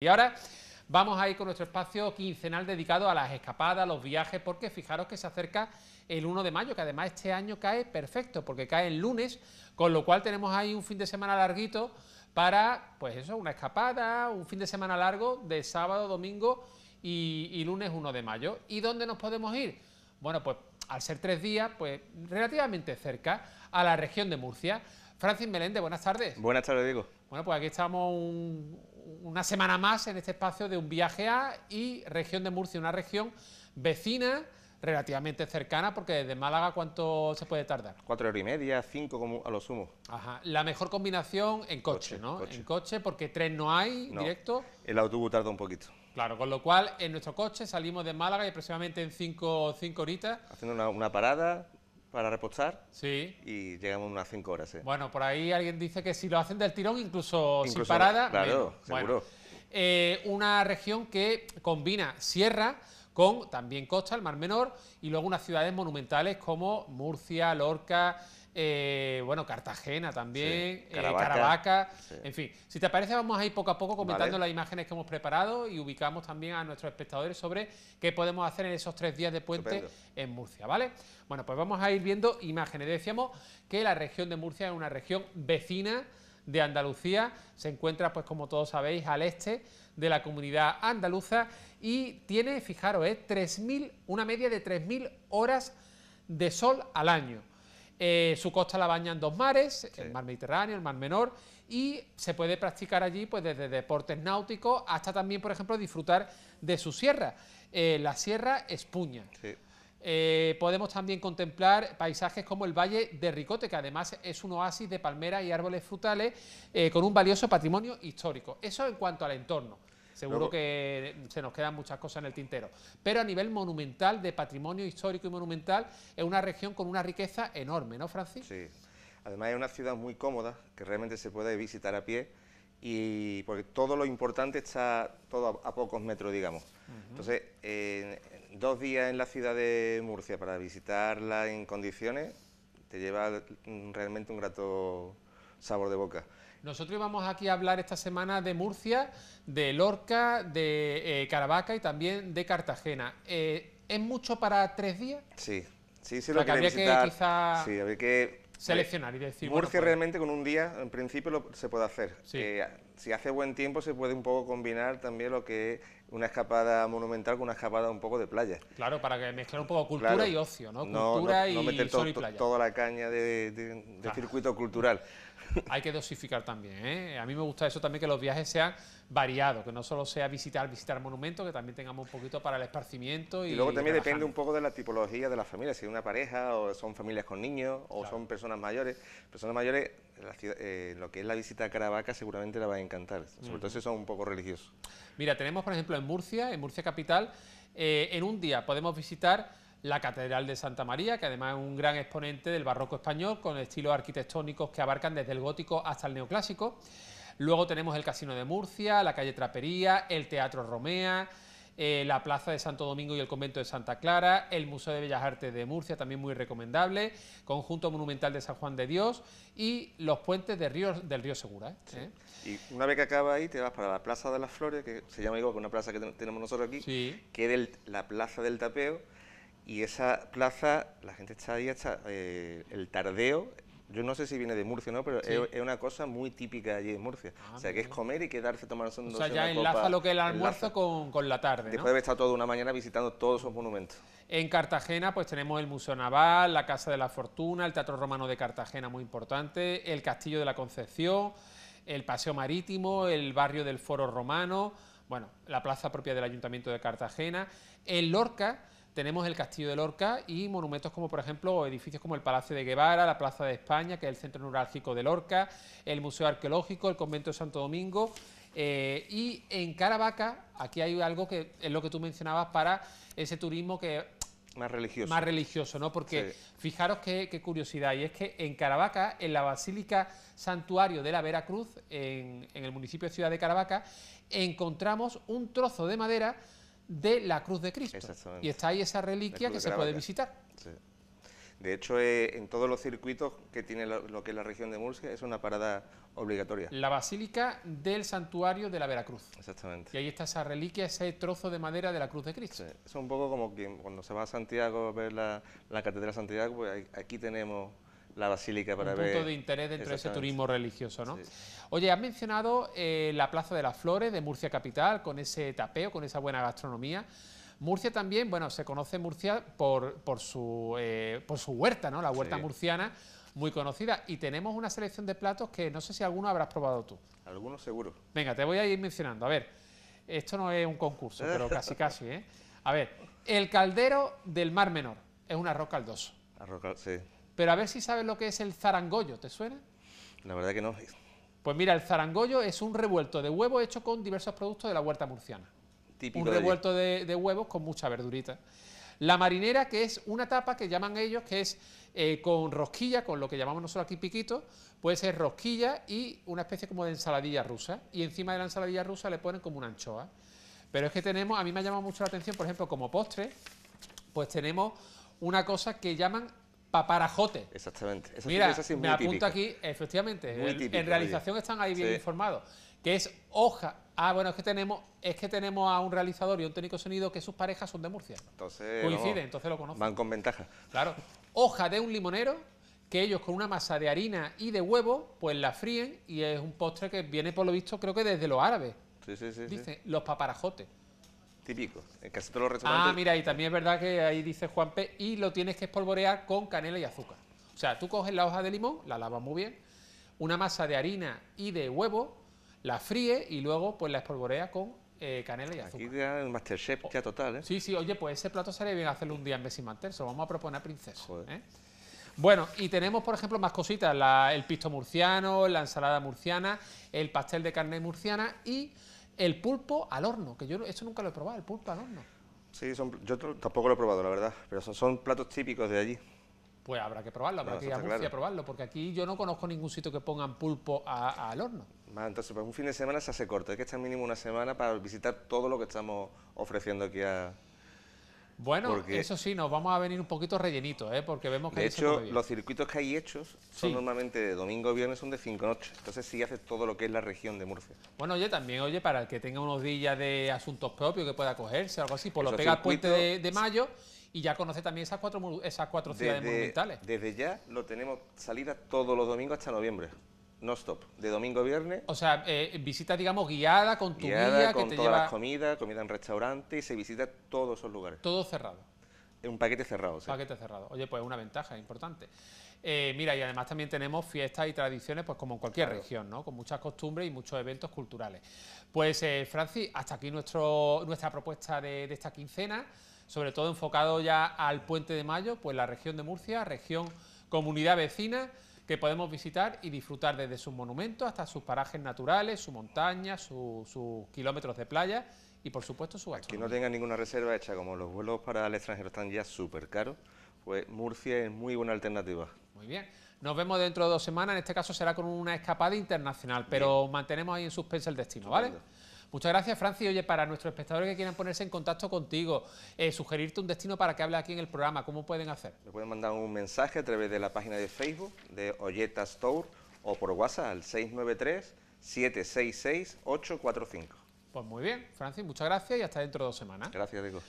Y ahora vamos a ir con nuestro espacio quincenal dedicado a las escapadas, los viajes, porque fijaros que se acerca el 1 de mayo, que además este año cae perfecto, porque cae el lunes, con lo cual tenemos ahí un fin de semana larguito para, pues eso, una escapada, un fin de semana largo de sábado, domingo y, lunes 1 de mayo. ¿Y dónde nos podemos ir? Bueno, pues al ser tres días, pues relativamente cerca a la región de Murcia. Francis Meléndez, buenas tardes. Buenas tardes, Diego. Bueno, pues aquí estamos un, una semana más en este espacio de un viaje a y región de Murcia, una región vecina relativamente cercana, porque desde Málaga, ¿cuánto se puede tardar? Cuatro horas y media, cinco como a lo sumo. Ajá. La mejor combinación en coche, ¿no? En coche, porque tren no hay directo. El autobús tarda un poquito. Claro, con lo cual en nuestro coche salimos de Málaga y aproximadamente en cinco, cinco horitas. Haciendo una parada, para repostar. Sí. Y llegamos unas 5 horas. Eh. Bueno, por ahí alguien dice que si lo hacen del tirón, incluso, sin parada. Eh, una región que combina sierra con también costa, el Mar Menor, y luego unas ciudades monumentales como Murcia, Lorca, eh, bueno, Cartagena también, eh, Caravaca, en fin. Si te parece, vamos a ir poco a poco comentando las imágenes que hemos preparado y ubicamos también a nuestros espectadores sobre qué podemos hacer en esos tres días de puente en Murcia, ¿vale? Bueno, pues vamos a ir viendo imágenes. Decíamos que la región de Murcia es una región vecina de Andalucía. Se encuentra, pues como todos sabéis, al este de la comunidad andaluza y tiene, fijaros, eh, 3.000, una media de 3.000 horas de sol al año. Eh, su costa la bañan dos mares, el mar Mediterráneo, el mar Menor, y se puede practicar allí pues desde deportes náuticos hasta también, por ejemplo, disfrutar de su sierra, eh, la Sierra Espuña. Eh, podemos también contemplar paisajes como el Valle de Ricote, que además es un oasis de palmeras y árboles frutales eh, con un valioso patrimonio histórico. Eso en cuanto al entorno. Seguro que se nos quedan muchas cosas en el tintero. Pero a nivel monumental, de patrimonio histórico y monumental, es una región con una riqueza enorme, ¿no, Francis? Sí. Además es una ciudad muy cómoda, que realmente se puede visitar a pie, y porque todo lo importante está todo a, pocos metros, digamos. Entonces, dos días en la ciudad de Murcia para visitarla en condiciones te lleva realmente un grato sabor de boca. Nosotros íbamos aquí a hablar esta semana de Murcia, de Lorca, de eh, Caravaca y también de Cartagena. Eh, ¿Es mucho para tres días? Sí, sí, sí, lo que habría que seleccionar y decir... Murcia pues realmente con un día, en principio, se puede hacer. Eh, si hace buen tiempo se puede un poco combinar también lo que es una escapada monumental con una escapada un poco de playa. Claro, para que mezclar un poco cultura y ocio, ¿no? Cultura y, toda la caña de, circuito cultural. Hay que dosificar también, ¿eh? A mí me gusta eso también, que los viajes sean variados, que no solo sea visitar, visitar monumentos, que también tengamos un poquito para el esparcimiento. Y, luego también depende un poco de la tipología de las familias, si es una pareja o son familias con niños o son personas mayores. Personas mayores eh, lo que es la visita a Caravaca seguramente la va a encantar, sobre todo si son un poco religiosos. Mira, tenemos por ejemplo en Murcia, en Murcia capital, eh, en un día podemos visitar la Catedral de Santa María, que además es un gran exponente del barroco español, con estilos arquitectónicos que abarcan desde el gótico hasta el neoclásico. Luego tenemos el Casino de Murcia, la calle Trapería, el Teatro Romea, eh, la Plaza de Santo Domingo y el Convento de Santa Clara, el Museo de Bellas Artes de Murcia, también muy recomendable, Conjunto Monumental de San Juan de Dios y los puentes del río Segura. ¿eh? Y una vez que acaba ahí, te vas para la Plaza de las Flores, que se llama igual que una plaza que tenemos nosotros aquí, que es la Plaza del Tapeo, y esa plaza, la gente está ahí, está, eh, el tardeo yo no sé si viene de Murcia, ¿no? Pero es, una cosa muy típica allí en Murcia. Ah, o sea, que es comer y quedarse tomarse un O sea, ya enlaza lo que es el almuerzo con, la tarde. Después de haber toda una mañana visitando todos esos monumentos. En Cartagena, pues tenemos el Museo Naval, la Casa de la Fortuna, el Teatro Romano de Cartagena, muy importante, el Castillo de la Concepción, el Paseo Marítimo, el barrio del Foro Romano, bueno, la plaza propia del Ayuntamiento de Cartagena. el Lorca tenemos el Castillo de Lorca y monumentos como, por ejemplo, edificios como el Palacio de Guevara, la Plaza de España, que es el centro neurálgico de Lorca, el Museo Arqueológico, el Convento de Santo Domingo. Eh, y en Caravaca, aquí hay algo que es lo que tú mencionabas para ese turismo que... Más religioso. Más religioso, ¿no? Porque fijaros qué, curiosidad, y es que en Caravaca, en la Basílica Santuario de la Veracruz, en, en el municipio de Ciudad de Caravaca, encontramos un trozo de madera de la cruz de Cristo. Y está ahí esa reliquia que se puede visitar. De hecho, eh, en todos los circuitos que tiene lo, que es la región de Murcia, es una parada obligatoria. La Basílica del Santuario de la Veracruz. Exactamente. Y ahí está esa reliquia, ese trozo de madera de la Cruz de Cristo. Es un poco como que cuando se va a Santiago a ver la, la Catedral de Santiago, pues aquí tenemos la basílica para ver... un punto de interés dentro de ese turismo religioso, ¿no? Oye, has mencionado eh, la Plaza de las Flores de Murcia Capital, con ese tapeo, con esa buena gastronomía. Murcia también, bueno, se conoce Murcia por, por, su, eh, por su huerta, ¿no? La huerta murciana, muy conocida. Y tenemos una selección de platos que no sé si alguno habrás probado tú. Algunos seguro. Venga, te voy a ir mencionando. A ver, esto no es un concurso, pero casi casi, ¿eh? A ver, el caldero del Mar Menor. Es un arroz caldoso. Arroz caldoso, sí. Pero a ver si sabes lo que es el zarangollo, ¿te suena? La verdad que no. Pues mira, el zarangollo es un revuelto de huevos hecho con diversos productos de la huerta murciana. un revuelto de, huevos con mucha verdurita. La marinera, que es una tapa que llaman ellos, que es eh, con rosquilla, con lo que llamamos nosotros aquí piquito, puede ser rosquilla y una especie como de ensaladilla rusa. Y encima de la ensaladilla rusa le ponen como una anchoa. Pero es que tenemos, a mí me ha llamado mucho la atención, por ejemplo, como postre, pues tenemos una cosa que llaman paparajote. Exactamente. Mira, me apunto aquí, efectivamente, en realización están ahí bien informados, que es hoja. Ah, bueno, es que tenemos es que tenemos a un realizador y un técnico sonido que sus parejas son de Murcia. Entonces, entonces lo conocen. Van con ventaja. Claro. Hoja de un limonero que ellos con una masa de harina y de huevo, pues la fríen y es un postre que viene por lo visto creo que desde los árabes. Sí, sí, sí. Dicen los paparajotes típico. casi te lo Ah, mira, y también es verdad que ahí dice Juan P. Y lo tienes que espolvorear con canela y azúcar. O sea, tú coges la hoja de limón, la lavas muy bien, una masa de harina y de huevo, la fríe y luego pues la espolvorea con eh, canela y azúcar. Aquí ya el Masterchef ya total, ¿eh? Sí, sí, oye, pues ese plato sería bien hacerlo un día en vez mantel, se lo vamos a proponer a Princesa. ¿eh? Bueno, y tenemos, por ejemplo, más cositas, el pisto murciano, la ensalada murciana, el pastel de carne murciana y el pulpo al horno, que yo eso nunca lo he probado, el pulpo al horno. Sí, son, yo tampoco lo he probado, la verdad, pero son, platos típicos de allí. Pues habrá que probarlo, habrá que ir a Murcia a probarlo, porque aquí yo no conozco ningún sitio que pongan pulpo al horno. entonces, pues un fin de semana se hace corto, hay que estar mínimo una semana para visitar todo lo que estamos ofreciendo aquí a, bueno, eso sí, nos vamos a venir un poquito rellenitos, ¿eh? porque vemos que... De hecho, los circuitos que hay hechos son normalmente de domingo a viernes, son de cinco noches. Entonces sí hace todo lo que es la región de Murcia. Bueno, oye, también, oye, para el que tenga unos días de asuntos propios que pueda cogerse, algo así, pues lo pega al puente de, mayo y ya conoce también esas cuatro, esas cuatro ciudades monumentales. Desde ya lo tenemos salida todos los domingos hasta noviembre no stop, de domingo a viernes. O sea, eh, visita, digamos, guiada con tu guía con todas las comidas, comida en restaurante y se visita todos esos lugares. Todo cerrado. Un paquete cerrado, Un Paquete cerrado. Oye, pues una ventaja importante. Eh, mira, y además también tenemos fiestas y tradiciones, pues como en cualquier región, ¿no? Con muchas costumbres y muchos eventos culturales. Pues, eh, Francis, hasta aquí nuestro, nuestra propuesta de, de esta quincena, sobre todo enfocado ya al Puente de Mayo, pues la región de Murcia, región comunidad vecina que podemos visitar y disfrutar desde sus monumentos hasta sus parajes naturales, su montaña, sus kilómetros de playa y por supuesto su gastronomía. Que no tengan ninguna reserva hecha, como los vuelos para el extranjero están ya súper caros, pues Murcia es muy buena alternativa. Muy bien. Nos vemos dentro de dos semanas, en este caso será con una escapada internacional, pero mantenemos ahí en suspense el destino, ¿vale? Muchas gracias, Franci. Oye, para nuestros espectadores que quieran ponerse en contacto contigo, eh, sugerirte un destino para que hable aquí en el programa, ¿cómo pueden hacer? Le pueden mandar un mensaje a través de la página de Facebook de Olleta Store, o por WhatsApp al 693 766 845. Pues muy bien, Francis, muchas gracias y hasta dentro de dos semanas. Gracias, Diego.